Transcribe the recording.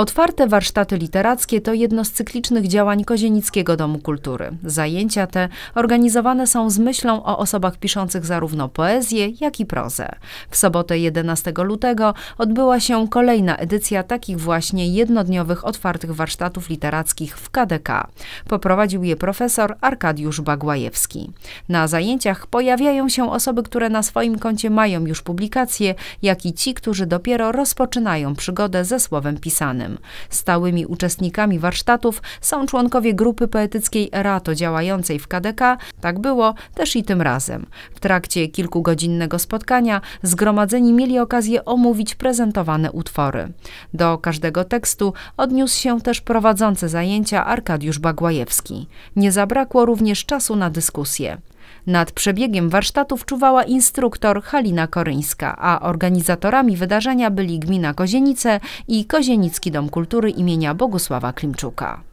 Otwarte warsztaty literackie to jedno z cyklicznych działań Kozienickiego Domu Kultury. Zajęcia te organizowane są z myślą o osobach piszących zarówno poezję, jak i prozę. W sobotę 11 lutego odbyła się kolejna edycja takich właśnie jednodniowych otwartych warsztatów literackich w KDK. Poprowadził je profesor Arkadiusz Bagłajewski. Na zajęciach pojawiają się osoby, które na swoim koncie mają już publikacje, jak i ci, którzy dopiero rozpoczynają przygodę ze słowem pisanym. Stałymi uczestnikami warsztatów są członkowie grupy poetyckiej Rato działającej w KDK. Tak było też i tym razem. W trakcie kilkugodzinnego spotkania zgromadzeni mieli okazję omówić prezentowane utwory. Do każdego tekstu odniósł się też prowadzący zajęcia Arkadiusz Bagłajewski. Nie zabrakło również czasu na dyskusję. Nad przebiegiem warsztatów czuwała instruktor Halina Koryńska, a organizatorami wydarzenia byli Gmina Kozienice i Kozienicki Dom Kultury imienia Bogusława Klimczuka.